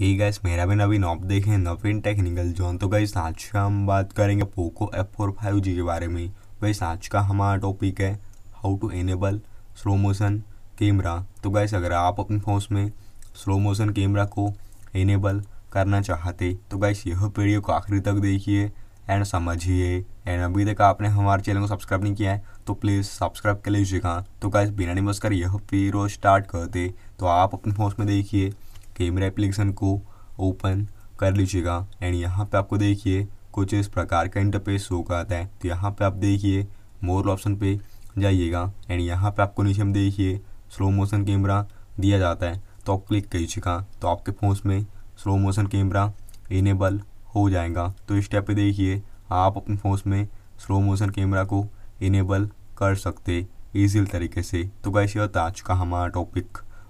ही gas मेरा भी नवीन ऑप देखें नवीन टेक्निकल जोन तो गैस आज हम बात करेंगे Poco F four five G के बारे में वैसे आज का हमारा टॉपिक है how to enable slow motion camera तो गैस अगर आप अपने फोन में स्लो मोशन कैमरा को इनेबल करना चाहते तो गैस यह वीडियो को आखिरी तक देखिए एंड समझिए एंड अभी तक आपने हमारे चैनल को सब्सक्राइब नहीं किया है तो प्लीज़ सब्सक्राइब कर लीजिएगा तो गैस बिना निमस कर यह वीडियो स्टार्ट करते तो आप अपने फोन में देखिए कैमरा एप्लीकेशन को ओपन कर लीजिएगा एंड यहाँ पे आपको देखिए कुछ इस प्रकार का इंटरफेस शो कराता है तो यहाँ पे आप देखिए मोर ऑप्शन पे जाइएगा एंड यहाँ पे आपको नीचे हम देखिए स्लो मोशन कैमरा दिया जाता है तो आप क्लिक कीजिएगा तो आपके फ़ोन में स्लो मोशन कैमरा इनेबल हो जाएगा तो इस टाइप पर देखिए आप अपने फ़ोन में स्लो मोशन कैमरा को इनेबल कर सकते ईजी तरीके से तो कैसे होता आज का हमारा टॉपिक